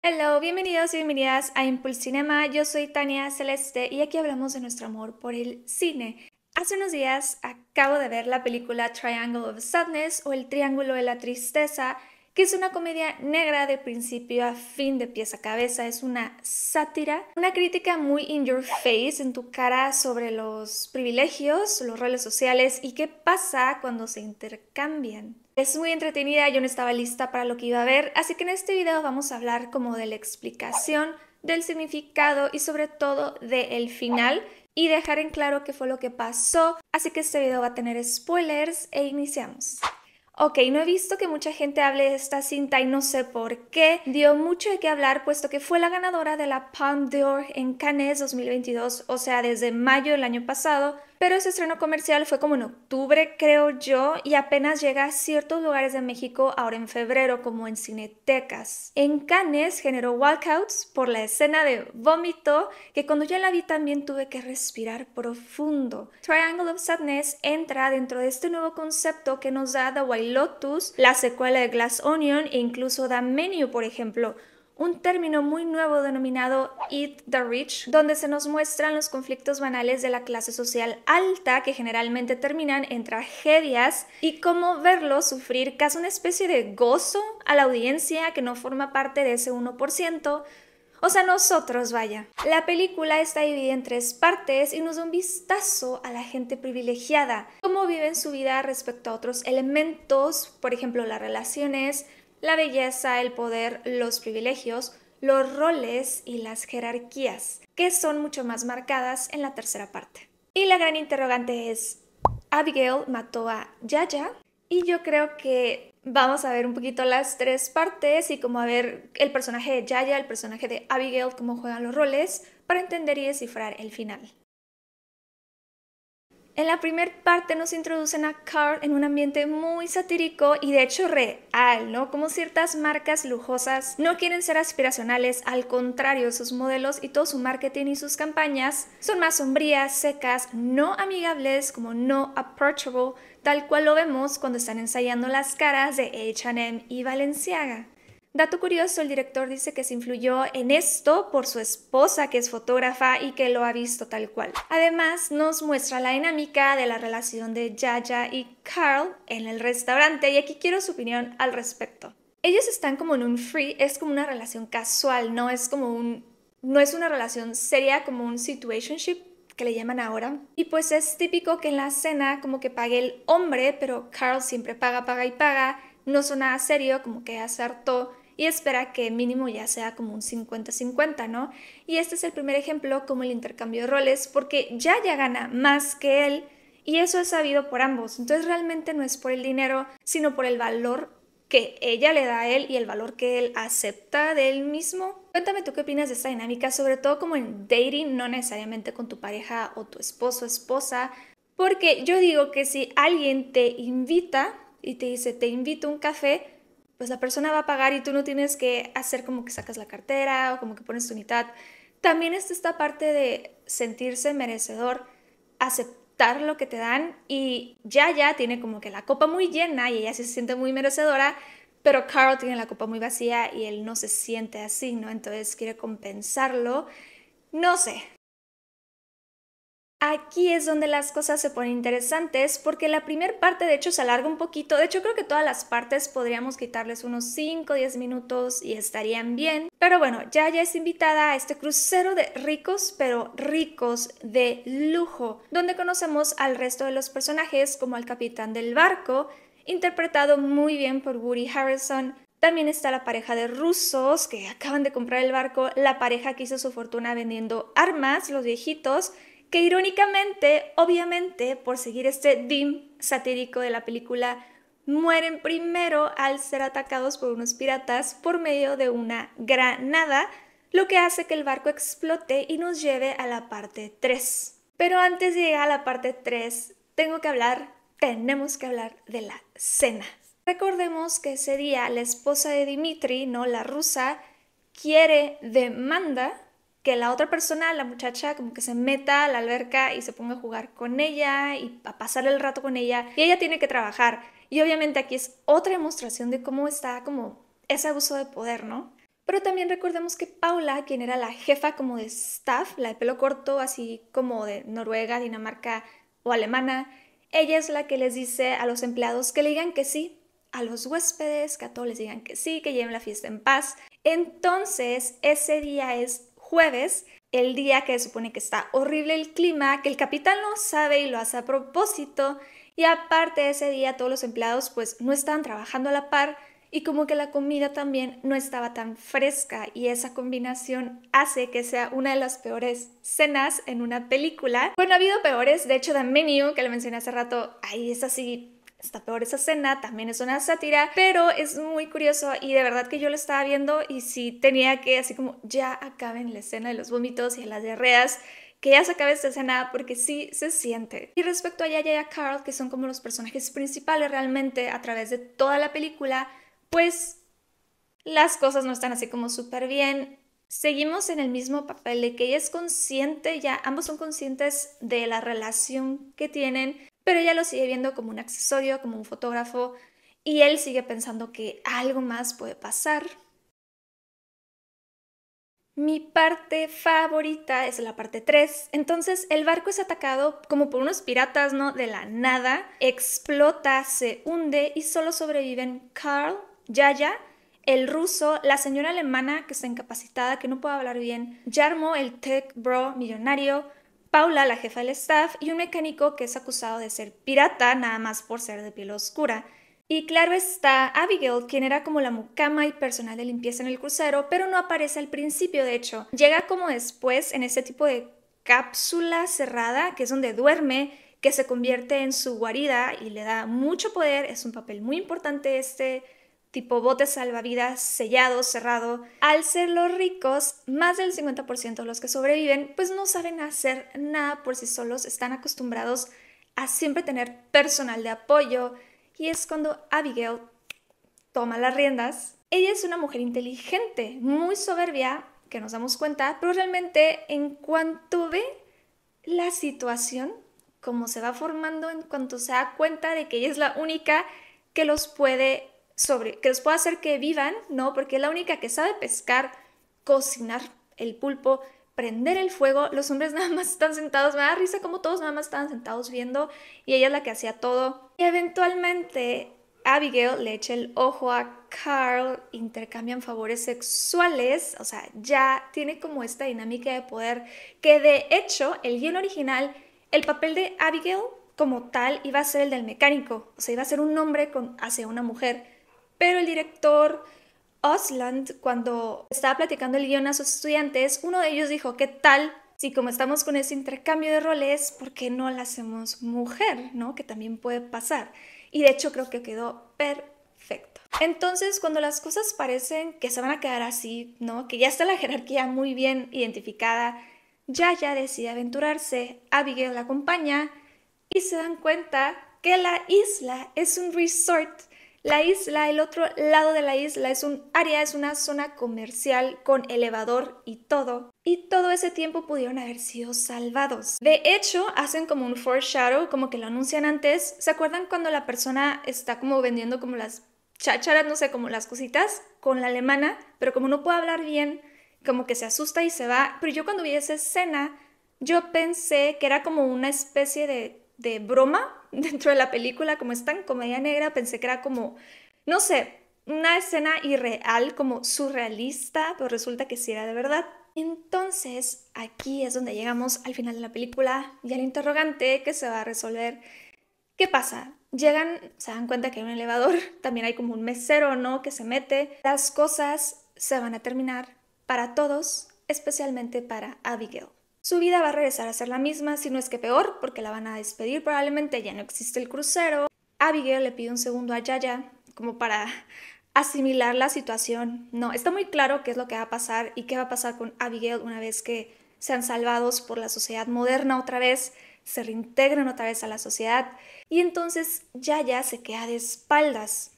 Hello, bienvenidos y bienvenidas a Impulse Cinema. Yo soy Tania Celeste y aquí hablamos de nuestro amor por el cine. Hace unos días acabo de ver la película Triangle of Sadness o El Triángulo de la Tristeza, que es una comedia negra de principio a fin, de pieza a cabeza. Es una sátira, una crítica muy in your face, en tu cara, sobre los privilegios, los roles sociales y qué pasa cuando se intercambian. Es muy entretenida, yo no estaba lista para lo que iba a ver, así que en este video vamos a hablar como de la explicación, del significado y sobre todo del final y dejar en claro qué fue lo que pasó, así que este video va a tener spoilers e iniciamos. Ok, no he visto que mucha gente hable de esta cinta y no sé por qué. Dio mucho de qué hablar puesto que fue la ganadora de la Palme d'Or en Cannes 2022, o sea, desde mayo del año pasado pero ese estreno comercial fue como en octubre, creo yo, y apenas llega a ciertos lugares de México ahora en febrero, como en cinetecas. En Cannes generó walkouts por la escena de vómito, que cuando ya la vi también tuve que respirar profundo. Triangle of Sadness entra dentro de este nuevo concepto que nos da The White Lotus, la secuela de Glass Onion e incluso da Menu, por ejemplo un término muy nuevo denominado Eat the Rich, donde se nos muestran los conflictos banales de la clase social alta que generalmente terminan en tragedias y cómo verlo sufrir casi una especie de gozo a la audiencia que no forma parte de ese 1%, o sea, nosotros, vaya. La película está dividida en tres partes y nos da un vistazo a la gente privilegiada, cómo viven su vida respecto a otros elementos, por ejemplo, las relaciones, la belleza, el poder, los privilegios, los roles y las jerarquías, que son mucho más marcadas en la tercera parte. Y la gran interrogante es, Abigail mató a Yaya y yo creo que vamos a ver un poquito las tres partes y como a ver el personaje de Yaya, el personaje de Abigail, cómo juegan los roles para entender y descifrar el final. En la primera parte nos introducen a Carl en un ambiente muy satírico y de hecho real, ¿no? Como ciertas marcas lujosas no quieren ser aspiracionales, al contrario, sus modelos y todo su marketing y sus campañas son más sombrías, secas, no amigables, como no approachable, tal cual lo vemos cuando están ensayando las caras de H&M y Balenciaga. Dato curioso, el director dice que se influyó en esto por su esposa que es fotógrafa y que lo ha visto tal cual. Además, nos muestra la dinámica de la relación de Yaya y Carl en el restaurante y aquí quiero su opinión al respecto. Ellos están como en un free, es como una relación casual, no es como un no es una relación seria como un situationship que le llaman ahora. Y pues es típico que en la cena como que pague el hombre, pero Carl siempre paga, paga y paga no nada serio, como que acertó y espera que mínimo ya sea como un 50-50, ¿no? Y este es el primer ejemplo como el intercambio de roles, porque ya ya gana más que él y eso es sabido por ambos. Entonces realmente no es por el dinero, sino por el valor que ella le da a él y el valor que él acepta de él mismo. Cuéntame tú qué opinas de esta dinámica, sobre todo como en dating, no necesariamente con tu pareja o tu esposo o esposa, porque yo digo que si alguien te invita y te dice te invito a un café, pues la persona va a pagar y tú no tienes que hacer como que sacas la cartera o como que pones tu mitad. También está esta parte de sentirse merecedor, aceptar lo que te dan y ya ya tiene como que la copa muy llena y ella se siente muy merecedora, pero Carl tiene la copa muy vacía y él no se siente así, ¿no? Entonces quiere compensarlo. No sé, Aquí es donde las cosas se ponen interesantes porque la primera parte de hecho se alarga un poquito. De hecho creo que todas las partes podríamos quitarles unos 5 o 10 minutos y estarían bien. Pero bueno, ya ya es invitada a este crucero de ricos, pero ricos de lujo, donde conocemos al resto de los personajes como al capitán del barco, interpretado muy bien por Woody Harrison, también está la pareja de rusos que acaban de comprar el barco, la pareja que hizo su fortuna vendiendo armas, los viejitos, que irónicamente, obviamente, por seguir este dim satírico de la película, mueren primero al ser atacados por unos piratas por medio de una granada, lo que hace que el barco explote y nos lleve a la parte 3. Pero antes de llegar a la parte 3, tengo que hablar, tenemos que hablar de la cena. Recordemos que ese día la esposa de Dimitri, no la rusa, quiere demanda que la otra persona, la muchacha, como que se meta a la alberca y se ponga a jugar con ella y a pasar el rato con ella. Y ella tiene que trabajar. Y obviamente aquí es otra demostración de cómo está como ese abuso de poder, ¿no? Pero también recordemos que Paula, quien era la jefa como de staff, la de pelo corto, así como de Noruega, Dinamarca o alemana, ella es la que les dice a los empleados que le digan que sí, a los huéspedes, que a todos les digan que sí, que lleven la fiesta en paz. Entonces, ese día es jueves, el día que supone que está horrible el clima, que el capitán no sabe y lo hace a propósito, y aparte ese día todos los empleados pues no estaban trabajando a la par y como que la comida también no estaba tan fresca y esa combinación hace que sea una de las peores cenas en una película. Bueno, ha habido peores, de hecho de Menu, que le mencioné hace rato, ahí es así está peor esa escena, también es una sátira, pero es muy curioso y de verdad que yo lo estaba viendo y sí tenía que así como ya acaben la escena de los vómitos y de las diarreas que ya se acabe esta escena porque sí se siente. Y respecto a Yaya y a Carl, que son como los personajes principales realmente a través de toda la película, pues las cosas no están así como súper bien. Seguimos en el mismo papel de que ella es consciente, ya ambos son conscientes de la relación que tienen pero ella lo sigue viendo como un accesorio, como un fotógrafo, y él sigue pensando que algo más puede pasar. Mi parte favorita es la parte 3. Entonces el barco es atacado como por unos piratas, ¿no? De la nada. Explota, se hunde y solo sobreviven Carl, Yaya, el ruso, la señora alemana que está incapacitada, que no puede hablar bien, Jarmo, el tech bro millonario, Paula, la jefa del staff, y un mecánico que es acusado de ser pirata nada más por ser de piel oscura. Y claro está Abigail, quien era como la mucama y personal de limpieza en el crucero, pero no aparece al principio, de hecho. Llega como después en ese tipo de cápsula cerrada, que es donde duerme, que se convierte en su guarida y le da mucho poder. Es un papel muy importante este tipo bote salvavidas sellado, cerrado. Al ser los ricos, más del 50% de los que sobreviven, pues no saben hacer nada por sí solos, están acostumbrados a siempre tener personal de apoyo. Y es cuando Abigail toma las riendas. Ella es una mujer inteligente, muy soberbia, que nos damos cuenta, pero realmente en cuanto ve la situación, como se va formando, en cuanto se da cuenta de que ella es la única que los puede sobre, que los pueda hacer que vivan, ¿no? Porque es la única que sabe pescar, cocinar el pulpo, prender el fuego. Los hombres nada más están sentados, me da risa como todos nada más estaban sentados viendo y ella es la que hacía todo. Y eventualmente Abigail le echa el ojo a Carl, intercambian favores sexuales, o sea, ya tiene como esta dinámica de poder que de hecho el guión original, el papel de Abigail como tal iba a ser el del mecánico, o sea, iba a ser un hombre con, hacia una mujer pero el director Osland, cuando estaba platicando el guión a sus estudiantes, uno de ellos dijo, ¿qué tal si como estamos con ese intercambio de roles, por qué no la hacemos mujer, ¿no? Que también puede pasar. Y de hecho creo que quedó perfecto. Entonces, cuando las cosas parecen que se van a quedar así, ¿no? Que ya está la jerarquía muy bien identificada, ya decide aventurarse, Abigail la acompaña y se dan cuenta que la isla es un resort la isla, el otro lado de la isla es un área, es una zona comercial con elevador y todo. Y todo ese tiempo pudieron haber sido salvados. De hecho, hacen como un foreshadow, como que lo anuncian antes. ¿Se acuerdan cuando la persona está como vendiendo como las chacharas, no sé, como las cositas con la alemana, pero como no puede hablar bien, como que se asusta y se va. Pero yo cuando vi esa escena, yo pensé que era como una especie de, de broma dentro de la película, como es tan comedia negra, pensé que era como, no sé, una escena irreal, como surrealista, pero resulta que sí era de verdad. Entonces, aquí es donde llegamos al final de la película y al interrogante que se va a resolver. ¿Qué pasa? Llegan, se dan cuenta que hay un elevador, también hay como un mesero, ¿no? Que se mete. Las cosas se van a terminar para todos, especialmente para Abigail su vida va a regresar a ser la misma, si no es que peor, porque la van a despedir probablemente, ya no existe el crucero. Abigail le pide un segundo a Yaya como para asimilar la situación. No, está muy claro qué es lo que va a pasar y qué va a pasar con Abigail una vez que sean salvados por la sociedad moderna otra vez, se reintegran otra vez a la sociedad y entonces Yaya se queda de espaldas.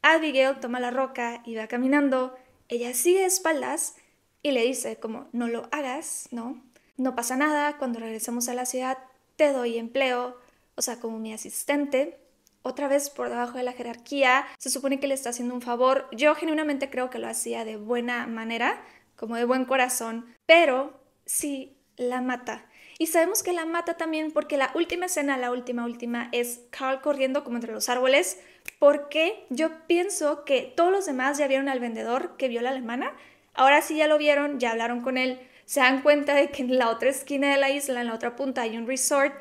Abigail toma la roca y va caminando, ella sigue de espaldas y le dice como no lo hagas, ¿no? no pasa nada, cuando regresemos a la ciudad te doy empleo, o sea, como mi asistente, otra vez por debajo de la jerarquía, se supone que le está haciendo un favor. Yo genuinamente creo que lo hacía de buena manera, como de buen corazón, pero sí la mata. Y sabemos que la mata también porque la última escena, la última, última, es Carl corriendo como entre los árboles, porque yo pienso que todos los demás ya vieron al vendedor que vio la alemana, ahora sí ya lo vieron, ya hablaron con él, se dan cuenta de que en la otra esquina de la isla, en la otra punta, hay un resort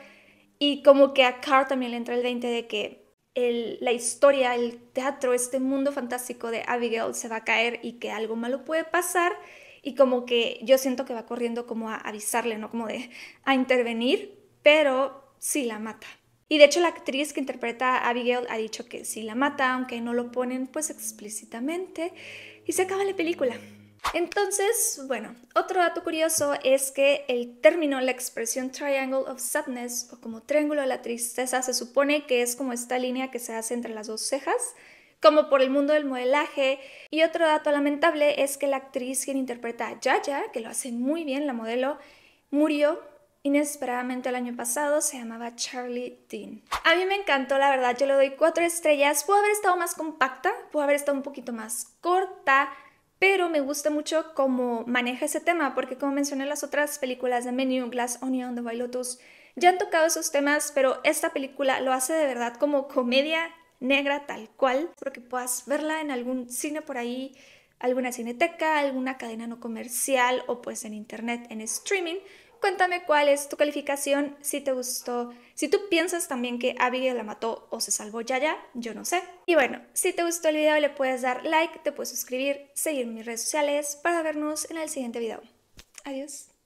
y como que a Carl también le entra el 20 de que la historia, el teatro, este mundo fantástico de Abigail se va a caer y que algo malo puede pasar y como que yo siento que va corriendo como a avisarle, no como de a intervenir, pero sí la mata. Y de hecho la actriz que interpreta a Abigail ha dicho que sí la mata, aunque no lo ponen pues explícitamente, y se acaba la película. Entonces, bueno, otro dato curioso es que el término, la expresión triangle of sadness o como triángulo de la tristeza se supone que es como esta línea que se hace entre las dos cejas, como por el mundo del modelaje. Y otro dato lamentable es que la actriz quien interpreta a Yaya, que lo hace muy bien la modelo, murió inesperadamente el año pasado, se llamaba Charlie Dean. A mí me encantó, la verdad, yo le doy cuatro estrellas. Pudo haber estado más compacta, pudo haber estado un poquito más corta, pero me gusta mucho cómo maneja ese tema, porque como mencioné las otras películas de Menu, Glass Onion, The Lotus, ya han tocado esos temas, pero esta película lo hace de verdad como comedia negra tal cual, porque puedas verla en algún cine por ahí, alguna cineteca, alguna cadena no comercial o pues en internet, en streaming, cuéntame cuál es tu calificación, si te gustó, si tú piensas también que Abigail la mató o se salvó ya ya. yo no sé. Y bueno, si te gustó el video le puedes dar like, te puedes suscribir, seguir mis redes sociales para vernos en el siguiente video. Adiós.